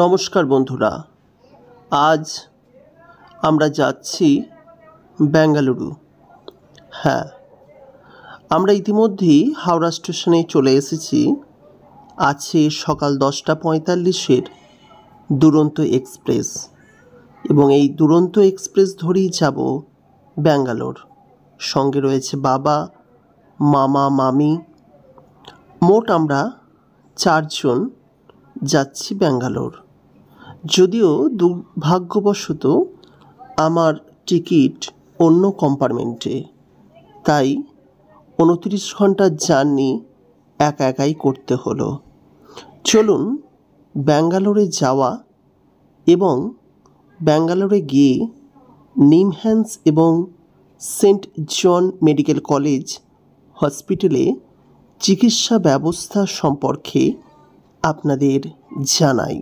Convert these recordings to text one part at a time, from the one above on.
নমস্কার বন্ধুরা আজ আমরা যাচ্ছি বেঙ্গালুরু হ্যাঁ আমরা ইতিমধ্যেই হাওড়া স্টেশনে চলে এসেছি আছে সকাল দশটা পঁয়তাল্লিশের দুরন্ত এক্সপ্রেস এবং এই দুরন্ত এক্সপ্রেস ধরেই যাব ব্যাঙ্গালোর সঙ্গে রয়েছে বাবা মামা মামি মোট আমরা চারজন যাচ্ছি ব্যাঙ্গালোর যদিও দুর্ভাগ্যবশত আমার টিকিট অন্য কম্পার্টমেন্টে তাই উনত্রিশ ঘন্টার জার্নি একা একাই করতে হলো চলুন ব্যাঙ্গালোরে যাওয়া এবং ব্যাঙ্গালোরে গিয়ে নিমহ্যান্স এবং সেন্ট জন মেডিকেল কলেজ হসপিটালে চিকিৎসা ব্যবস্থা সম্পর্কে আপনাদের জানাই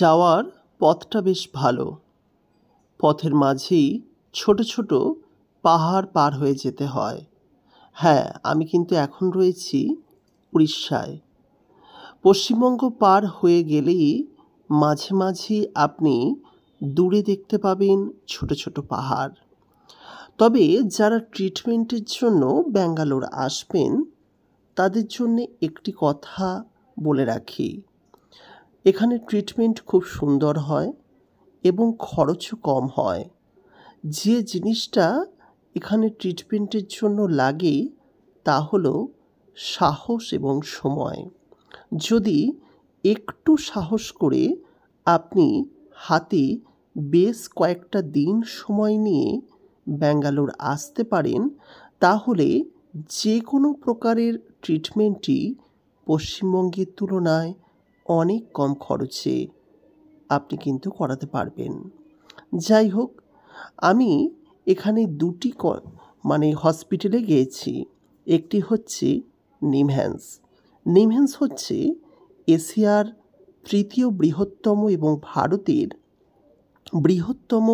যাওয়ার পথটা বেশ ভালো পথের মাঝেই ছোট ছোট পাহাড় পার হয়ে যেতে হয় হ্যাঁ আমি কিন্তু এখন রয়েছি উড়িষ্যায় পশ্চিমবঙ্গ পার হয়ে গেলেই মাঝে মাঝেই আপনি দূরে দেখতে পাবেন ছোট ছোট পাহাড় তবে যারা ট্রিটমেন্টের জন্য ব্যাঙ্গালোর আসবেন তাদের জন্য একটি কথা বলে রাখি এখানে ট্রিটমেন্ট খুব সুন্দর হয় এবং খরচও কম হয় যে জিনিসটা এখানে ট্রিটমেন্টের জন্য লাগে তা হলো সাহস এবং সময় যদি একটু সাহস করে আপনি হাতে বেশ কয়েকটা দিন সময় নিয়ে ব্যাঙ্গালোর আসতে পারেন তাহলে যে কোনো প্রকারের ট্রিটমেন্টই পশ্চিমবঙ্গের তুলনায় অনেক কম খরচে আপনি কিন্তু করাতে পারবেন যাই হোক আমি এখানে দুটি মানে হসপিটালে গিয়েছি একটি হচ্ছে নিমহ্যান্স নিমহ্যান্স হচ্ছে এশিয়ার তৃতীয় বৃহত্তম এবং ভারতের বৃহত্তম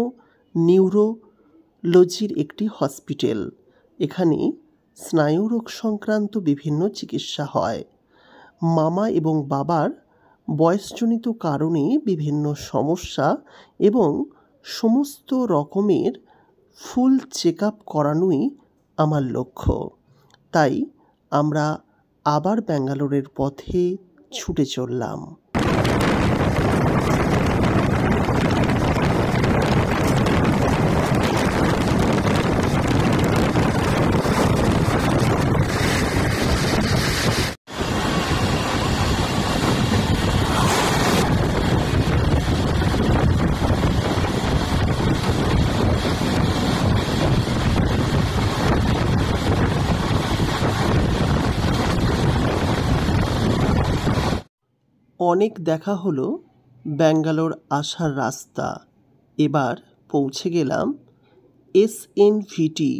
নিউরোলজির একটি হসপিটাল এখানে স্নায়ুরোগ সংক্রান্ত বিভিন্ন চিকিৎসা হয় মামা এবং বাবার বয়সজনিত কারণে বিভিন্ন সমস্যা এবং সমস্ত রকমের ফুল চেক আপ করানোই আমার লক্ষ্য তাই আমরা আবার ব্যাঙ্গালোরের পথে ছুটে চললাম অনেক দেখা হলো ব্যাঙ্গালোর আসার রাস্তা এবার পৌঁছে গেলাম এস এন ভিটি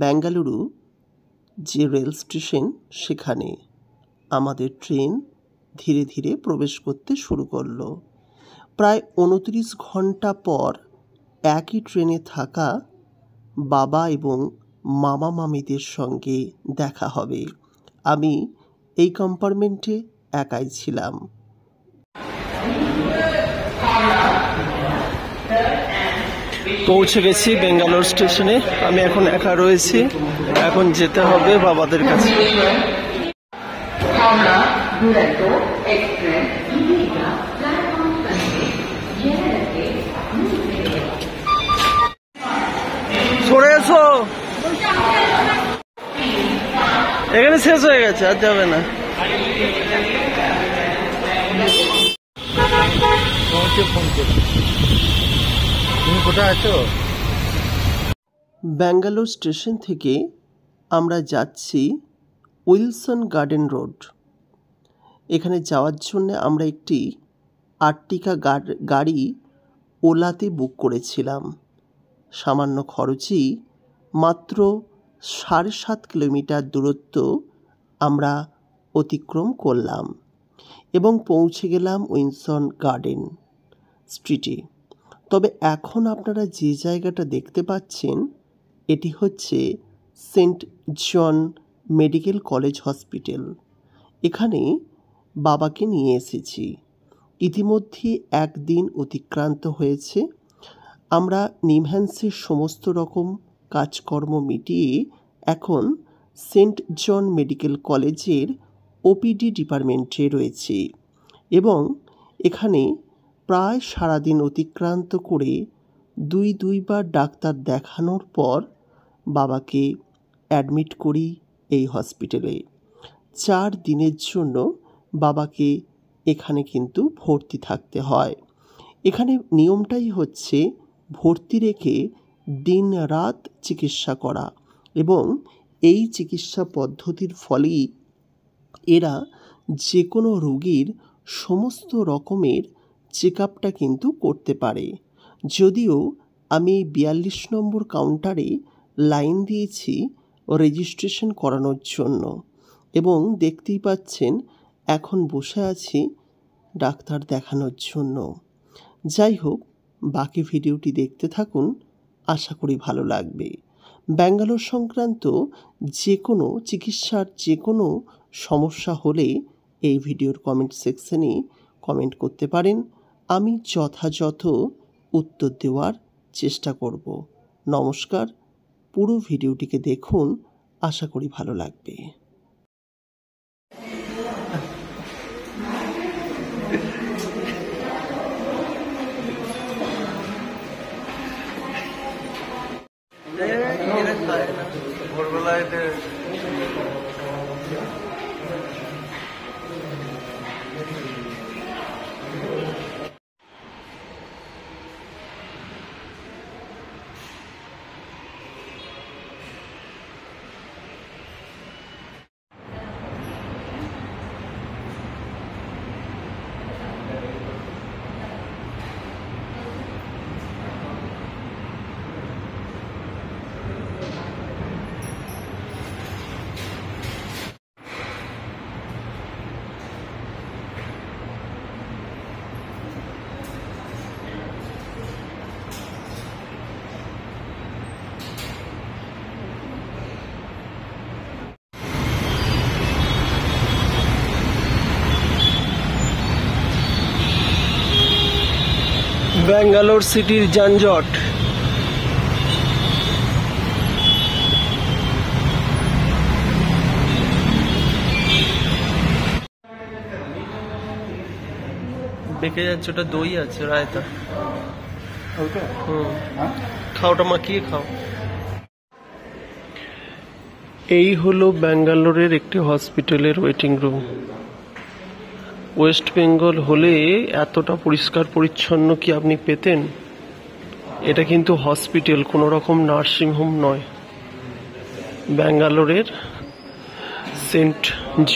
ব্যাঙ্গালুরু যে রেল স্টেশন সেখানে আমাদের ট্রেন ধীরে ধীরে প্রবেশ করতে শুরু করলো প্রায় উনত্রিশ ঘন্টা পর একই ট্রেনে থাকা বাবা এবং মামা মামিদের সঙ্গে দেখা হবে আমি এই কম্পার্টমেন্টে একাই ছিলাম পৌঁছে গেছি বেঙ্গালোর স্টেশনে আমি এখন একা রয়েছি এখন যেতে হবে বাবাদের কাছে এখানে শেষ হয়ে গেছে আর যাবে না ব্যাঙ্গালোর স্টেশন থেকে আমরা যাচ্ছি উইলসন গার্ডেন রোড এখানে যাওয়ার জন্য আমরা একটি আর্টিকা গাড়ি ওলাতে বুক করেছিলাম সামান্য খরচই মাত্র সাড়ে সাত কিলোমিটার দূরত্ব আমরা অতিক্রম করলাম এবং পৌঁছে গেলাম উইনসন গার্ডেন স্ট্রিটে তবে এখন আপনারা যে জায়গাটা দেখতে পাচ্ছেন এটি হচ্ছে saint John medical college hospital এখানে বাবাকে নিয়ে এসেছি ইতিমধ্যে একদিন অতিক্রান্ত হয়েছে আমরা নিমহ্যান্সের সমস্ত রকম কাজকর্ম মিটিয়ে এখন সেন্ট জন মেডিকেল কলেজের ওপিডি ডিপার্টমেন্টে রয়েছে এবং এখানে প্রায় সারাদিন অতিক্রান্ত করে দুই দুইবার ডাক্তার দেখানোর পর বাবাকে অ্যাডমিট করি এই হসপিটালে চার দিনের জন্য বাবাকে এখানে কিন্তু ভর্তি থাকতে হয় এখানে নিয়মটাই হচ্ছে ভর্তি রেখে দিন রাত চিকিৎসা করা এবং এই চিকিৎসা পদ্ধতির ফলেই এরা যে কোনো রোগীর সমস্ত রকমের চেক আপটা কিন্তু করতে পারে যদিও আমি বিয়াল্লিশ নম্বর কাউন্টারে লাইন দিয়েছি রেজিস্ট্রেশন করানোর জন্য এবং দেখতেই পাচ্ছেন এখন বসে আছি ডাক্তার দেখানোর জন্য যাই হোক বাকি ভিডিওটি দেখতে থাকুন আশা করি ভালো লাগবে ব্যাঙ্গালোর সংক্রান্ত যে কোনো চিকিৎসার যে কোনো সমস্যা হলে এই ভিডিওর কমেন্ট সেকশনে কমেন্ট করতে পারেন আমি যথাযথ উত্তর দেওয়ার চেষ্টা করব নমস্কার পুরো ভিডিওটিকে দেখুন আশা করি ভালো লাগবে ব্যাঙ্গালোর সিটির যানজট বেঁকে যাচ্ছে ওটা দই আছে রায়তা হ্যাঁ? খাও মাখিয়ে খাও এই হলো ব্যাঙ্গালোরের একটি হসপিটালের ওয়েটিং রুম ওয়েস্ট বেঙ্গল হলে এতটা পরিষ্কার পরিচ্ছন্ন কি আপনি পেতেন এটা কিন্তু হসপিটাল কোনো রকম নার্সিংহোম নয় ব্যাঙ্গালোরের saint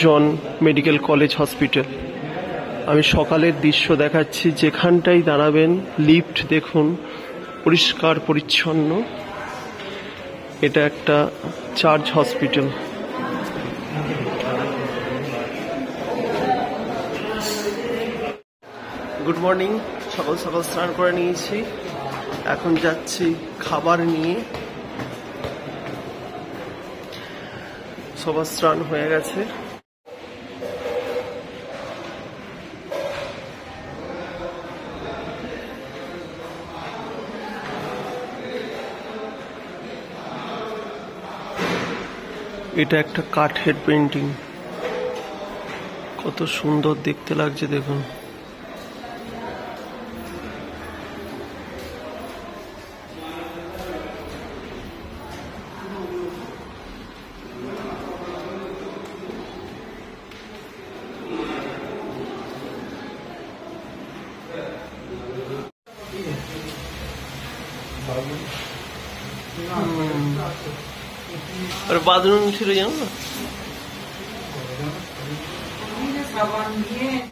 John medical college hospital আমি সকালের দৃশ্য দেখাচ্ছি যেখানটাই দাঁড়াবেন লিফট দেখুন পরিষ্কার পরিচ্ছন্ন এটা একটা চার্জ হসপিটাল গুড মর্নিং সকাল সকাল স্নান করে নিয়েছি এখন যাচ্ছি খাবার নিয়ে সবার স্নান হয়ে গেছে এটা একটা কাঠের পেন্টিং কত সুন্দর দেখতে লাগছে দেখুন बाथरूम से ले जाऊंगा